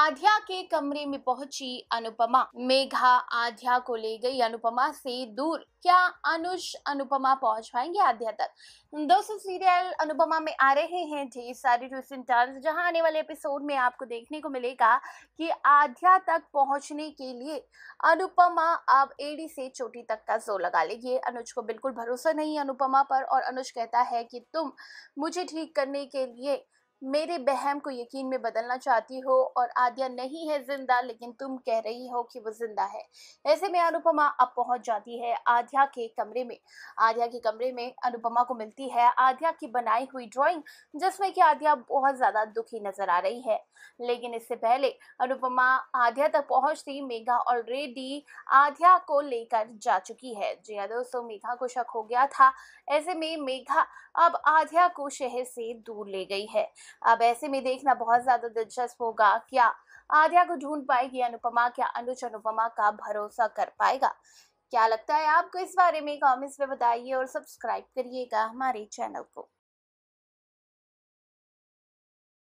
आध्या के कमरे में पहुंची अनुपमा मेघा आध्या को ले गई अनुपमा से दूर क्या अनुष अनुपमा पहुंच पाएंगे आध्या तक दोस्तों सीरियल अनुपमा में आ रहे हैं ढेर सारे ट्विस्ट एंड टर्न्स जहां आने वाले एपिसोड में आपको देखने को मिलेगा कि आध्या तक पहुंचने के लिए अनुपमा अब एडी से चोटी तक का जोर लगा लेगी अनुज को बिल्कुल भरोसा नहीं अनुपमा पर और अनुज कहता है कि तुम मुझे ठीक करने के लिए मेरे बहम को यकीन में बदलना चाहती हो और आदिया नहीं है जिंदा लेकिन तुम कह रही हो कि वो जिंदा है ऐसे में अनुपमा अब पहुंच जाती है आदिया के कमरे में आदिया के कमरे में अनुपमा को मिलती है आदिया की बनाई हुई ड्राइंग जिसमें कि आदिया बहुत ज़्यादा दुखी नजर आ रही है लेकिन इससे पहले अनुपमा आध्या तक पहुँचती मेघा ऑलरेडी आध्या को लेकर जा चुकी है जी हाँ दोस्तों मेघा को शक हो गया था ऐसे में मेघा अब आध्या को शहर से दूर ले गई है अब ऐसे में देखना बहुत ज्यादा दिलचस्प होगा क्या आर्या को ढूंढ पाएगी अनुपमा क्या अनुज अनुपमा का भरोसा कर पाएगा क्या लगता है आपको इस बारे में कॉमेंट्स में बताइए और सब्सक्राइब करिएगा हमारे चैनल को